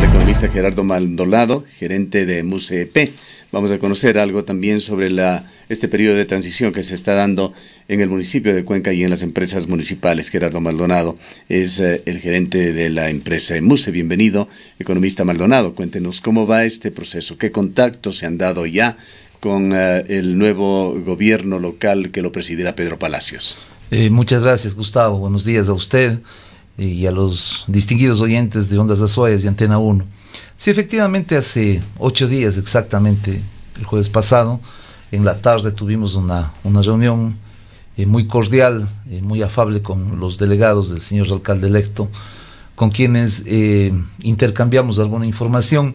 economista Gerardo Maldonado, gerente de Musep. Vamos a conocer algo también sobre la, este periodo de transición que se está dando en el municipio de Cuenca y en las empresas municipales. Gerardo Maldonado es eh, el gerente de la empresa MUSE. Bienvenido, economista Maldonado. Cuéntenos cómo va este proceso, qué contactos se han dado ya con eh, el nuevo gobierno local que lo presidirá Pedro Palacios. Eh, muchas gracias, Gustavo. Buenos días a usted y a los distinguidos oyentes de Ondas Azuayas y Antena 1. Sí, efectivamente, hace ocho días exactamente, el jueves pasado, en la tarde tuvimos una, una reunión eh, muy cordial, eh, muy afable con los delegados del señor alcalde electo, con quienes eh, intercambiamos alguna información,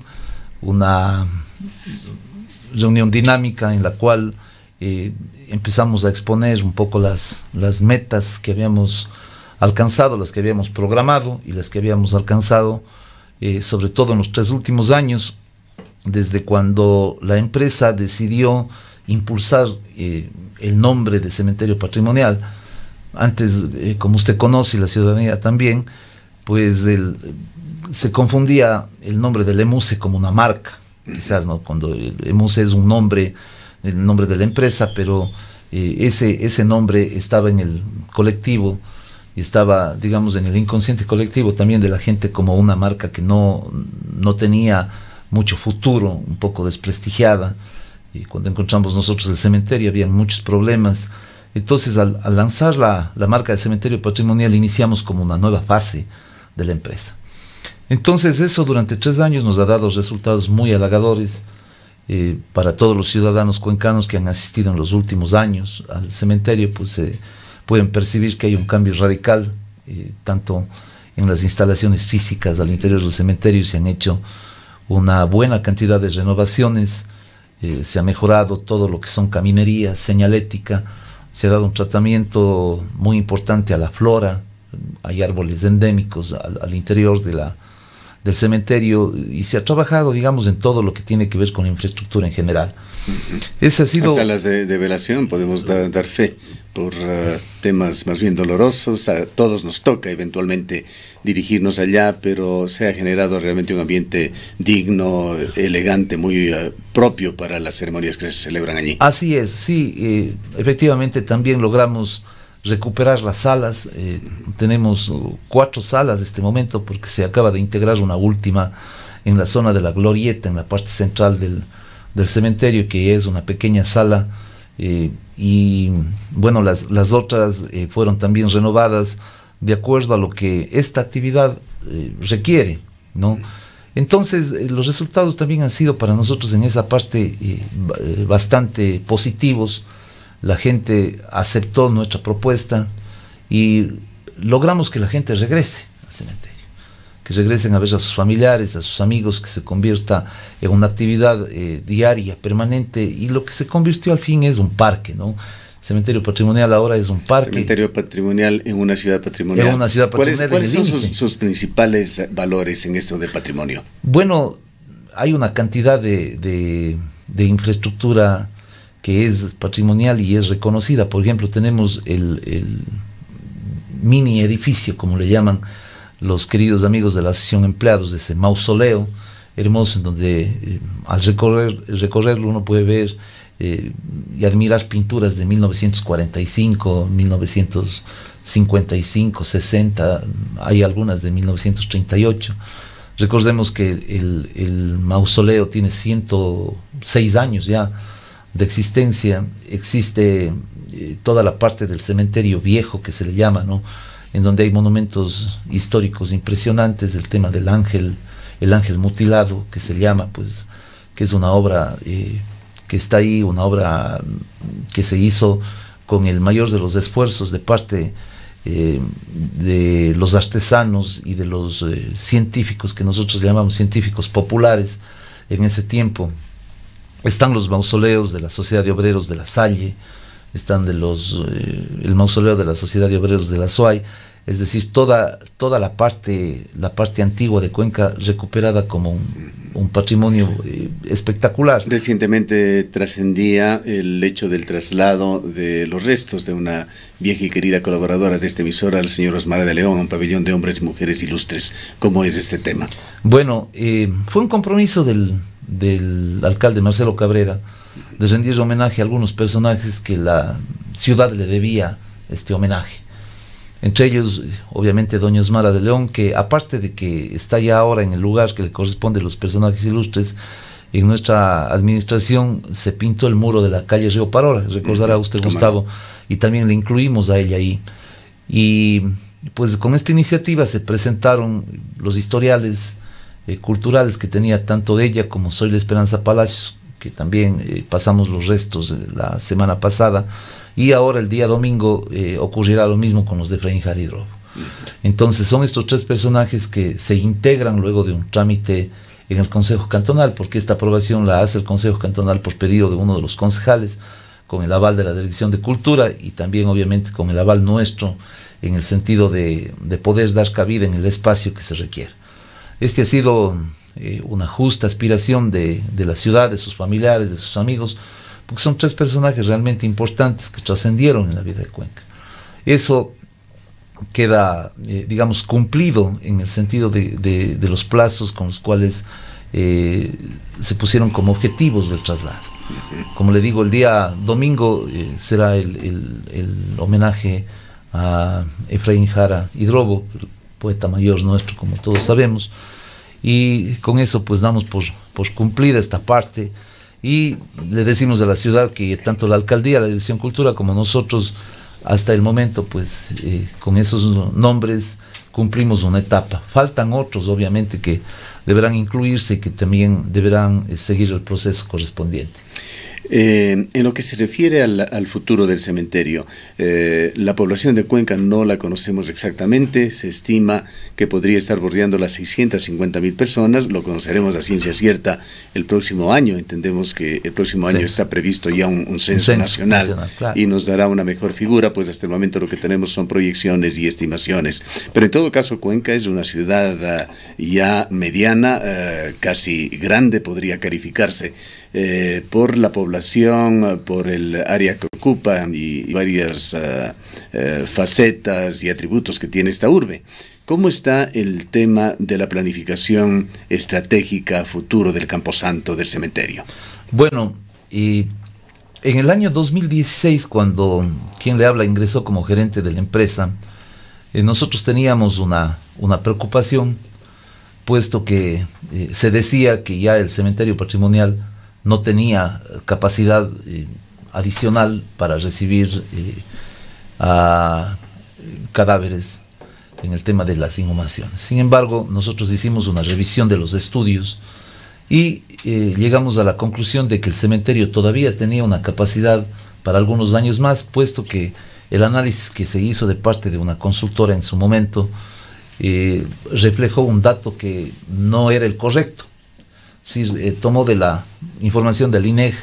una reunión dinámica en la cual empezamos a exponer un poco las, las metas que habíamos alcanzado las que habíamos programado y las que habíamos alcanzado, eh, sobre todo en los tres últimos años, desde cuando la empresa decidió impulsar eh, el nombre de cementerio patrimonial. Antes, eh, como usted conoce y la ciudadanía también, pues se confundía el nombre del EMUSE como una marca, quizás, ¿no? Cuando el EMUSE es un nombre, el nombre de la empresa, pero ese, ese nombre estaba en el colectivo y estaba, digamos, en el inconsciente colectivo también de la gente como una marca que no, no tenía mucho futuro, un poco desprestigiada. Y cuando encontramos nosotros el cementerio había muchos problemas. Entonces, al, lanzar la, marca de cementerio patrimonial, iniciamos como una nueva fase de la empresa. Entonces, eso durante tres años nos ha dado resultados muy halagadores eh, para todos los ciudadanos cuencanos que han asistido en los últimos años al cementerio, pues. Eh, pueden percibir que hay un cambio radical, eh, tanto en las instalaciones físicas al interior del cementerio, se han hecho una buena cantidad de renovaciones, eh, se ha mejorado todo lo que son caminería, señalética, se ha dado un tratamiento muy importante a la flora, hay árboles endémicos al, al interior de la, del cementerio y se ha trabajado, digamos, en todo lo que tiene que ver con infraestructura en general. Es ha sido... de, de velación podemos dar fe por ah, temas más bien dolorosos. A todos nos toca eventualmente dirigirnos allá, pero se ha generado realmente un ambiente digno, elegante, muy ah, propio para las ceremonias que se celebran allí. Así es, sí, eh, efectivamente también logramos recuperar las salas. Eh, tenemos uh, cuatro salas de este momento porque se acaba de integrar una última en la zona de la glorieta, en la parte central del, del cementerio, que es una pequeña sala. Eh, y bueno, las, otras eh, fueron también renovadas de acuerdo a lo que esta actividad eh, requiere, ¿no? Entonces, los resultados también han sido para nosotros en esa parte bastante positivos. La gente aceptó nuestra propuesta y logramos que la gente regrese al cementerio que regresen a ver a sus familiares, a sus amigos, que se convierta en una actividad eh, diaria, permanente, y lo que se convirtió al fin es un parque, ¿no? Cementerio patrimonial ahora es un parque. Cementerio patrimonial en una ciudad patrimonial. En una ciudad patrimonial. ¿Cuáles, son sus, principales valores en esto del patrimonio? Bueno, hay una cantidad de, infraestructura que es patrimonial y es reconocida. Por ejemplo, tenemos el mini edificio, como le llaman, los queridos amigos de la sesión empleados de ese mausoleo hermoso en donde eh, al recorrer, recorrerlo uno puede ver eh, y admirar pinturas de 1945, 1955, 60, hay algunas de 1938. Recordemos que el, mausoleo tiene 106 años ya de existencia, existe eh, toda la parte del cementerio viejo que se le llama, ¿no? en donde hay monumentos históricos impresionantes, el tema del ángel, el ángel mutilado, que se llama, pues, que es una obra eh, que está ahí, una obra mm, que se hizo con el mayor de los esfuerzos de parte eh, de los artesanos y de los eh, científicos que nosotros llamamos científicos populares en ese tiempo. Están los mausoleos de la Sociedad de Obreros de la Salle, están de los, eh, el mausoleo de la Sociedad de Obreros de la SOAI, es decir, toda, toda la, parte, la parte antigua de Cuenca recuperada como un, patrimonio eh, espectacular. Recientemente trascendía el hecho del traslado de los restos de una vieja y querida colaboradora de esta emisora, al señor Osmar de León, un pabellón de hombres y mujeres ilustres. ¿Cómo es este tema? Bueno, eh, fue un compromiso del, del alcalde Marcelo Cabrera de rendir homenaje a algunos personajes que la ciudad le debía este homenaje. Entre ellos, obviamente, Doña Osmara de León, que aparte de que está ya ahora en el lugar que le corresponde a los personajes ilustres, en nuestra administración se pintó el muro de la calle Río Parola, recordará usted, Gustavo, y también le incluimos a ella ahí. Y pues con esta iniciativa se presentaron los historiales eh, culturales que tenía tanto ella como Soy la Esperanza Palacios, que también eh, pasamos los restos de la semana pasada, y ahora el día domingo eh, ocurrirá lo mismo con los de Efraín Jaridrobo. Entonces son estos tres personajes que se integran luego de un trámite en el Consejo Cantonal, porque esta aprobación la hace el Consejo Cantonal por pedido de uno de los concejales, con el aval de la Dirección de Cultura y también obviamente con el aval nuestro en el sentido de, de poder dar cabida en el espacio que se requiere. Este ha sido eh, una justa aspiración de, la ciudad, de sus familiares, de sus amigos, porque son tres personajes realmente importantes que trascendieron en la vida de Cuenca. Eso queda, eh, digamos, cumplido en el sentido de, los plazos con los cuales eh, se pusieron como objetivos del traslado. Como le digo, el día domingo será el, el, homenaje a Efraín Jara Hidrobo, poeta mayor nuestro, como todos sabemos. Y con eso pues damos por, por cumplida esta parte y le decimos a la ciudad que tanto la alcaldía, la División Cultura como nosotros hasta el momento pues eh, con esos nombres cumplimos una etapa. Faltan otros obviamente que deberán incluirse y que también deberán eh, seguir el proceso correspondiente. Eh, en lo que se refiere al, futuro del cementerio, eh, la población de Cuenca no la conocemos exactamente, se estima que podría estar bordeando las 650 mil personas, lo conoceremos a ciencia cierta el próximo año, entendemos que el próximo año está previsto ya un, censo, nacional, y nos dará una mejor figura, pues hasta el momento lo que tenemos son proyecciones y estimaciones. Pero en todo caso, Cuenca es una ciudad eh, ya mediana, casi grande podría calificarse por la población eh, por el área que ocupa y varias eh, eh, facetas y atributos que tiene esta urbe. ¿Cómo está el tema de la planificación estratégica futuro del Camposanto del cementerio? Bueno, y en el año 2016, cuando quien le habla ingresó como gerente de la empresa, nosotros teníamos una, una preocupación, puesto que se decía que ya el cementerio patrimonial no tenía eh, capacidad eh, adicional para recibir eh, cadáveres en el tema de las inhumaciones. Sin embargo, nosotros hicimos una revisión de los estudios y llegamos a la conclusión de que el cementerio todavía tenía una capacidad para algunos años más, puesto que el análisis que se hizo de parte de una consultora en su momento reflejó un dato que no era el correcto sí, eh, tomó de la información del INEG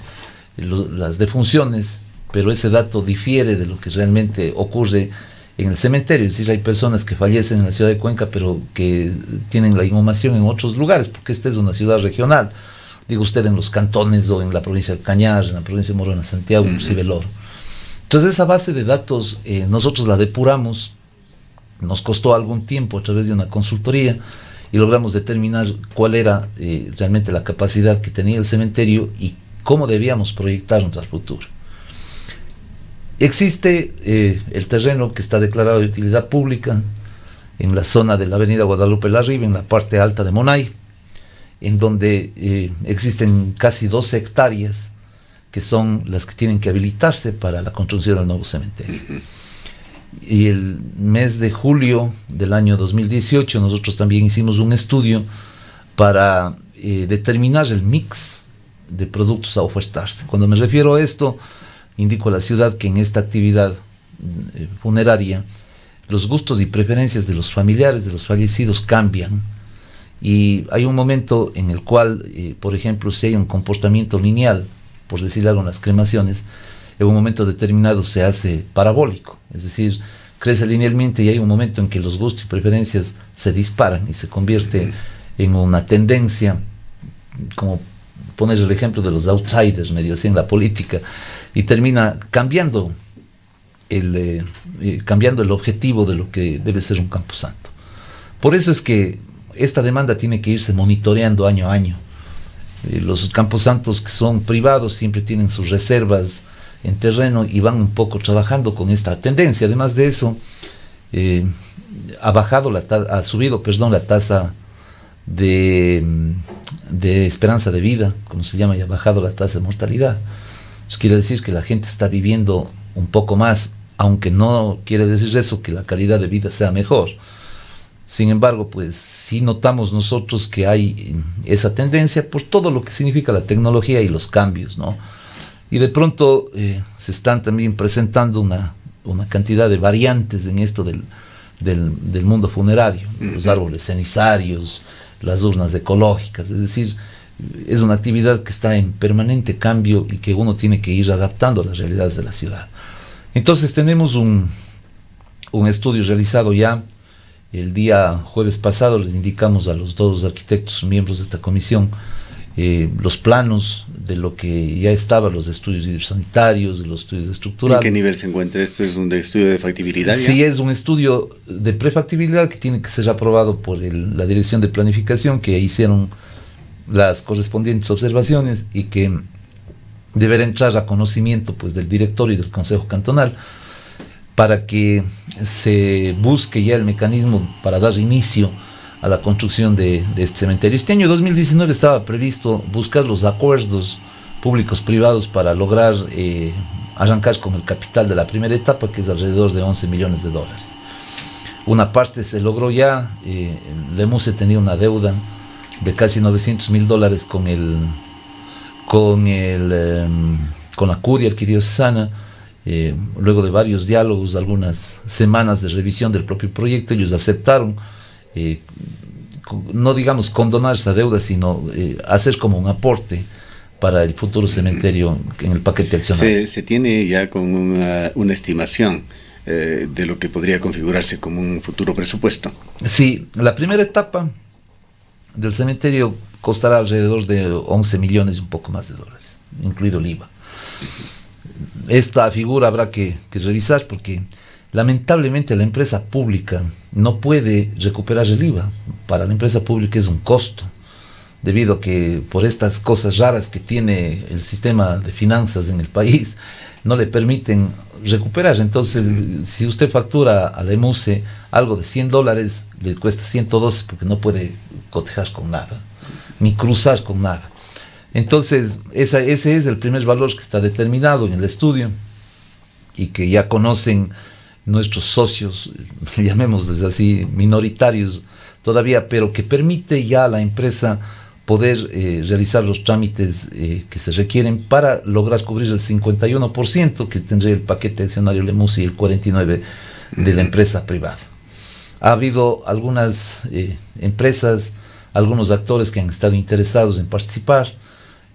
las defunciones, pero ese dato difiere de lo que realmente ocurre en el cementerio. Es decir, hay personas que fallecen en la ciudad de Cuenca, pero que tienen la inhumación en otros lugares, porque esta es una ciudad regional. Digo usted en los cantones o en la provincia del Cañar, en la provincia de Morona, Santiago, y el Entonces esa base de datos eh, nosotros la depuramos, nos costó algún tiempo a través de una consultoría, y logramos determinar cuál era eh, realmente la capacidad que tenía el cementerio y cómo debíamos proyectarnos al futuro. Existe eh, el terreno que está declarado de utilidad pública en la zona de la avenida Guadalupe Larriba, en la parte alta de Monay, en donde eh, existen casi dos hectáreas que son las que tienen que habilitarse para la construcción del nuevo cementerio y el mes de julio del año 2018 nosotros también hicimos un estudio para eh, determinar el mix de productos a ofertarse. Cuando me refiero a esto, indico a la ciudad que en esta actividad mm, eh, funeraria los gustos y preferencias de los familiares de los fallecidos cambian y hay un momento en el cual, eh, por ejemplo, si hay un comportamiento lineal, por decir algo en las cremaciones, en un momento determinado se hace parabólico, es decir, crece linealmente y hay un momento en que los gustos y preferencias se disparan y se convierte en una tendencia, como poner el ejemplo de los outsiders, medio así en la política, y termina cambiando el, eh, eh, cambiando el objetivo de lo que debe ser un camposanto. Por eso es que esta demanda tiene que irse monitoreando año a año. Eh, los camposantos que son privados siempre tienen sus reservas en terreno y van un poco trabajando con esta tendencia. Además de eso, eh, ha bajado la ha subido, perdón, la tasa de, mm, de, esperanza de vida, como se llama, y ha bajado la tasa de mortalidad. Eso quiere decir que la gente está viviendo un poco más, aunque no quiere decir eso que la calidad de vida sea mejor. Sin embargo, pues sí notamos nosotros que hay mm, esa tendencia por todo lo que significa la tecnología y los cambios, ¿no? Y de pronto eh, se están también presentando una, cantidad de variantes en esto del, mundo funerario, los árboles cenizarios, las urnas ecológicas, es decir, es una actividad que está en permanente cambio y que uno tiene que ir adaptando a las realidades de la ciudad. Entonces tenemos un, estudio realizado ya el día jueves pasado les indicamos a los dos arquitectos miembros de esta comisión eh, los planos de lo que ya estaban los estudios sanitarios, los estudios estructurales. ¿En qué nivel se encuentra esto? ¿Es un estudio de factibilidad? Sí, es un estudio de prefactibilidad que tiene que ser aprobado por la Dirección de Planificación, que hicieron las correspondientes observaciones y que deberá entrar a conocimiento pues, del director y del Consejo Cantonal para que se busque ya el mecanismo para dar inicio a la construcción de, este cementerio. Este año 2019 estaba previsto buscar los acuerdos públicos privados para lograr eh, arrancar con el capital de la primera etapa, que es alrededor de 11 millones de dólares. Una parte se logró ya, eh, Lemuse tenía una deuda de casi 900 mil dólares con el con el em, con la curia arquidiocesana eh, luego de varios diálogos algunas semanas de revisión del propio proyecto ellos aceptaron eh, no digamos condonar esa deuda, sino eh, hacer como un aporte para el futuro cementerio en el paquete accionario. Se, tiene ya con una, estimación eh, de lo que podría configurarse como un futuro presupuesto. Sí, la primera etapa del cementerio costará alrededor de 11 millones y un poco más de dólares, incluido el IVA. Esta figura habrá que revisar porque Lamentablemente la empresa pública no puede recuperar el IVA. Para la empresa pública es un costo, debido a que por estas cosas raras que tiene el sistema de finanzas en el país, no le permiten recuperar. Entonces, si usted factura a la EMUSE algo de 100 dólares, le cuesta 112 porque no puede cotejar con nada, ni cruzar con nada. Entonces, ese es el primer valor que está determinado en el estudio y que ya conocen nuestros socios, llamémosles así, minoritarios todavía, pero que permite ya a la empresa poder eh, realizar los trámites eh, que se requieren para lograr cubrir el 51% que tendría el paquete accionario Lemus y el 49% de la empresa privada. Ha habido algunas eh, empresas, algunos actores que han estado interesados en participar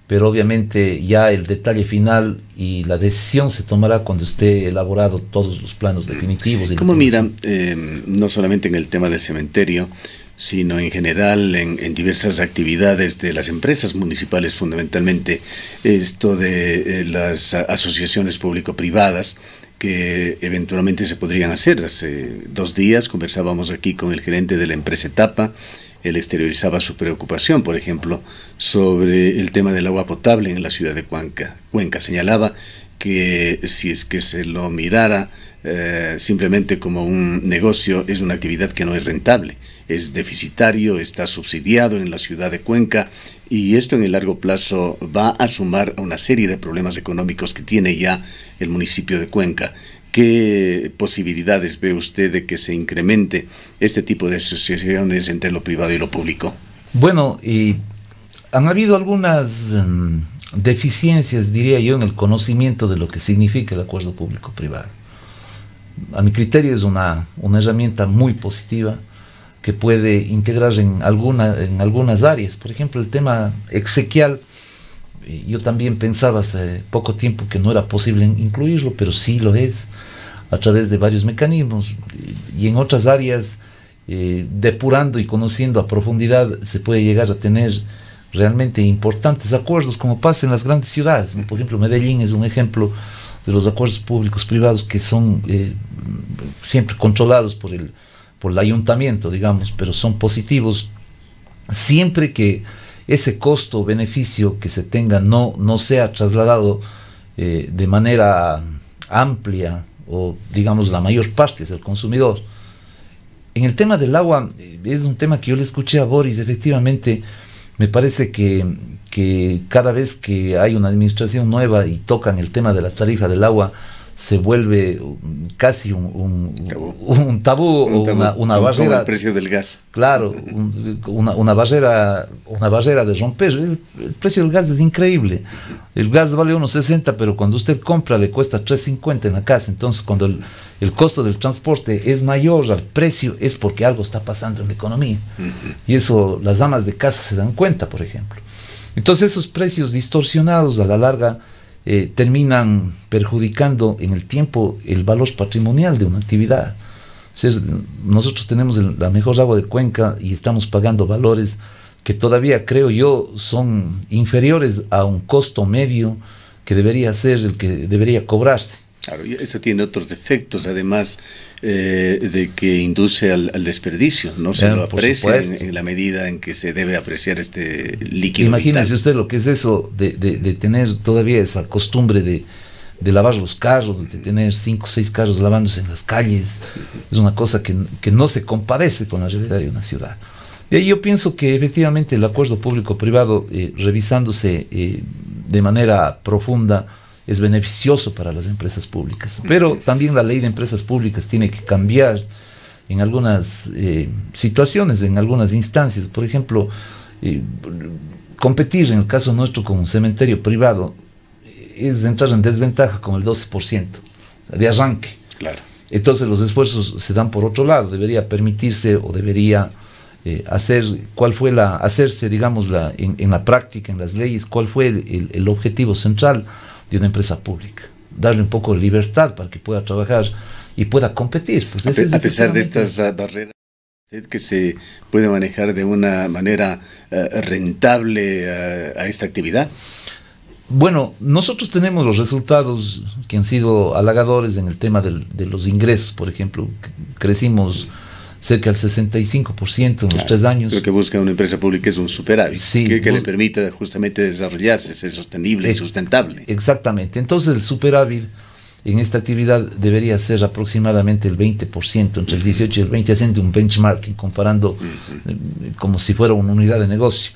pero obviamente ya el detalle final y la decisión se tomará cuando esté elaborado todos los planos mm. definitivos. ¿Cómo mira, em, no solamente en el tema del cementerio, sino en general en, diversas actividades de las empresas municipales, fundamentalmente esto de eh, las asociaciones público-privadas? que eventualmente se podrían hacer. Hace dos días conversábamos aquí con el gerente de la empresa Etapa, él exteriorizaba su preocupación, por ejemplo, sobre el tema del agua potable en la ciudad de Cuenca. Cuenca señalaba que si es que se lo mirara eh, simplemente como un negocio, es una actividad que no es rentable, es deficitario, está subsidiado en la ciudad de Cuenca y esto en el largo plazo va a sumar a una serie de problemas económicos que tiene ya el municipio de Cuenca. ¿Qué posibilidades ve usted de que se incremente este tipo de asociaciones entre lo privado y lo público? Bueno, y han habido algunas em, deficiencias, diría yo, en el conocimiento de lo que significa el acuerdo público-privado. A mi criterio es una, herramienta muy positiva que puede integrar en, en algunas áreas. Por ejemplo, el tema exequial, eh, yo también pensaba hace poco tiempo que no era posible incluirlo, pero sí lo es a través de varios mecanismos y en otras áreas, eh, depurando y conociendo a profundidad, se puede llegar a tener realmente importantes acuerdos, como pasa en las grandes ciudades. Por ejemplo, Medellín es un ejemplo de los acuerdos públicos-privados que son eh, siempre controlados por el, por el ayuntamiento, digamos, pero son positivos siempre que ese costo-beneficio que se tenga no, no sea trasladado eh, de manera amplia o digamos la mayor parte es el consumidor. En el tema del agua, eh, es un tema que yo le escuché a Boris, efectivamente, me parece que, que cada vez que hay una administración nueva y tocan el tema de la tarifa del agua, se vuelve casi un, un tabú, una, una barrera. el precio del gas. Claro, una, una, barrera, una barrera de romper. El, precio del gas es increíble. El gas vale 60, pero cuando usted compra le cuesta 3,50 en la casa. Entonces, cuando el, el, costo del transporte es mayor al precio, es porque algo está pasando en la economía. Y eso las amas de casa se dan cuenta, por ejemplo. Entonces, esos precios distorsionados a la larga eh, terminan perjudicando en el tiempo el valor patrimonial de una actividad. nosotros tenemos la mejor agua de Cuenca y estamos pagando valores que todavía creo yo son inferiores a un costo medio que debería ser el que debería cobrarse. Claro, y tiene otros defectos, además eh, de que induce al, desperdicio, no se lo aprecia en, la medida en que se debe apreciar este líquido. Imagínese usted lo que es eso de, de, tener todavía esa costumbre de, de lavar los carros, de tener cinco o seis carros lavándose en las calles, es una cosa que, que no se compadece con la realidad de una ciudad. y ahí yo pienso que efectivamente el acuerdo público-privado, eh, revisándose eh, de manera profunda, es beneficioso para las empresas públicas. Pero también la ley de empresas públicas tiene que cambiar en algunas eh, situaciones, en algunas instancias. Por ejemplo, eh, competir en el caso nuestro con un cementerio privado eh, es entrar en desventaja con el 12% de arranque. Claro. Entonces los esfuerzos se dan por otro lado, debería permitirse o debería hacer, cuál fue la, hacerse, digamos, la, en, la práctica, en las leyes, cuál fue el, el objetivo central de una empresa pública, darle un poco de libertad para que pueda trabajar y pueda competir. Pues, a, pesar de estas ah, barreras que se puede manejar de una manera ah, rentable ah, a esta actividad? Bueno, nosotros tenemos los resultados que han sido halagadores en el tema de los ingresos, por ejemplo, crecimos cerca del 65% en los tres años. Lo que busca una empresa pública es un superávit, que, le permita justamente desarrollarse, ser sostenible y sustentable. Exactamente. Entonces el superávit en esta actividad debería ser aproximadamente el 20%, entre el 18 y el 20%, haciendo un benchmarking, comparando eh, como si fuera una unidad de negocio.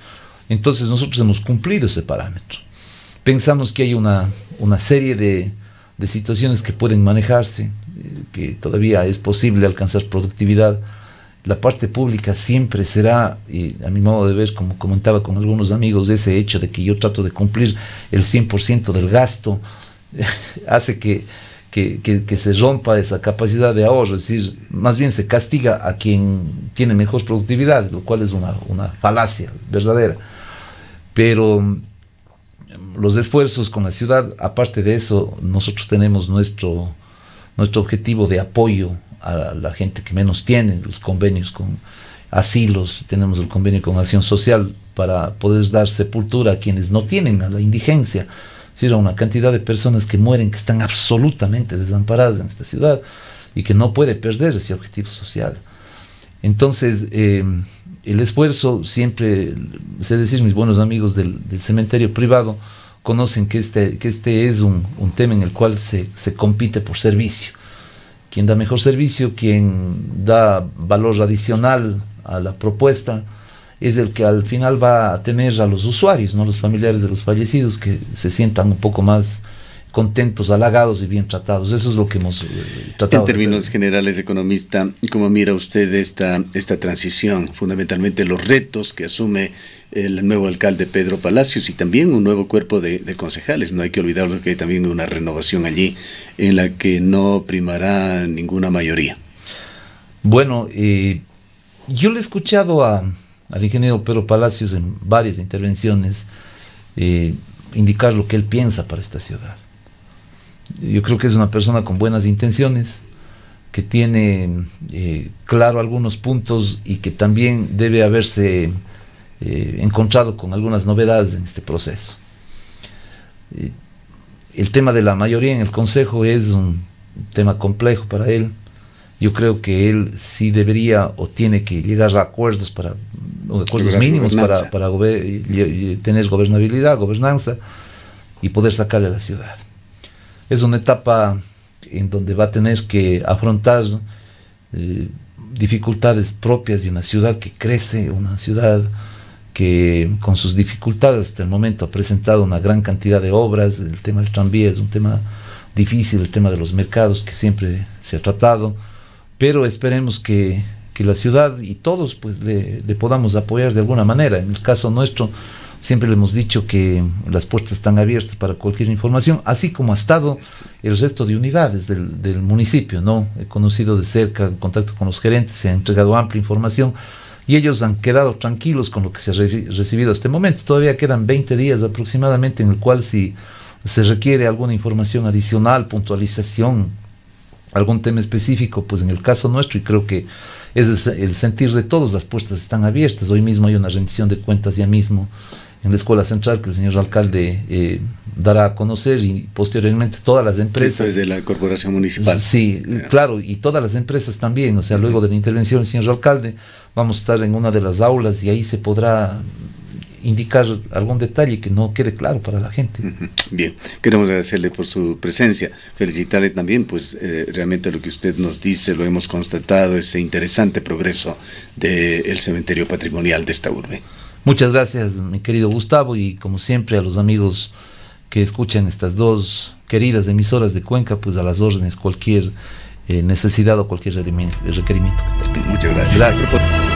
Entonces nosotros hemos cumplido ese parámetro. Pensamos que hay una, una serie de, de situaciones que pueden manejarse, que todavía es posible alcanzar productividad, la parte pública siempre será, y a mi modo de ver, como comentaba con algunos amigos, ese hecho de que yo trato de cumplir el 100% del gasto, hace que, que, que, se rompa esa capacidad de ahorro, es decir, más bien se castiga a quien tiene mejor productividad, lo cual es una, una falacia verdadera. Pero mm, los esfuerzos con la ciudad, aparte de eso, nosotros tenemos nuestro nuestro objetivo de apoyo a la gente que menos tiene, los convenios con asilos, tenemos el convenio con Acción Social para poder dar sepultura a quienes no tienen, a la indigencia. Es a una cantidad de personas que mueren, que están absolutamente desamparadas en esta ciudad y que no puede perder ese objetivo social. Entonces, eh, el esfuerzo siempre, sé decir, mis buenos amigos del cementerio privado, conocen que este, que este es un, tema en el cual se, se compite por servicio. Quien da mejor servicio, quien da valor adicional a la propuesta, es el que al final va a tener a los usuarios, ¿no? los familiares de los fallecidos, que se sientan un poco más contentos, halagados y bien tratados. Eso es lo que hemos eh, tratado. En términos generales, economista, ¿cómo mira usted esta, esta transición? Fundamentalmente los retos que asume el nuevo alcalde Pedro Palacios y también un nuevo cuerpo de, concejales. No hay que olvidar que hay también una renovación allí en la que no primará ninguna mayoría. Bueno, eh, yo le he escuchado a, al ingeniero Pedro Palacios en varias intervenciones eh, indicar lo que él piensa para esta ciudad yo creo que es una persona con buenas intenciones, que tiene eh, claro algunos puntos y que también debe haberse eh, encontrado con algunas novedades en este proceso. Eh, el tema de la mayoría en el Consejo es un tema complejo para él. Yo creo que él sí debería o tiene que llegar a acuerdos para acuerdos mínimos para, tener gobernabilidad, gobernanza y poder sacarle a la ciudad es una etapa en donde va a tener que afrontar eh, dificultades propias de una ciudad que crece, una ciudad que con sus dificultades hasta el momento ha presentado una gran cantidad de obras, el tema del tranvía es un tema difícil, el tema de los mercados que siempre se ha tratado, pero esperemos que, la ciudad y todos pues le, le podamos apoyar de alguna manera. En el caso nuestro, Siempre le hemos dicho que las puertas están abiertas para cualquier información, así como ha estado el resto de unidades del, municipio, ¿no? He conocido de cerca, en contacto con los gerentes, se ha entregado amplia información y ellos han quedado tranquilos con lo que se ha recibido hasta el este momento. Todavía quedan 20 días aproximadamente en el cual si se requiere alguna información adicional, puntualización, algún tema específico, pues en el caso nuestro, y creo que es el sentir de todos, las puertas están abiertas. Hoy mismo hay una rendición de cuentas ya mismo en la Escuela Central que el señor alcalde eh, dará a conocer y posteriormente todas las empresas. Esto es de la Corporación Municipal. Sí, claro, y todas las empresas también. O sea, luego de la intervención del señor alcalde, vamos a estar en una de las aulas y ahí se podrá indicar algún detalle que no quede claro para la gente. Bien, queremos agradecerle por su presencia, felicitarle también, pues eh, realmente lo que usted nos dice, lo hemos constatado, ese interesante progreso del cementerio patrimonial de esta urbe. Muchas gracias, mi querido Gustavo, y como siempre a los amigos que escuchan estas dos queridas emisoras de Cuenca, pues a las órdenes cualquier eh, necesidad o cualquier requerimiento. Muchas gracias. Gracias.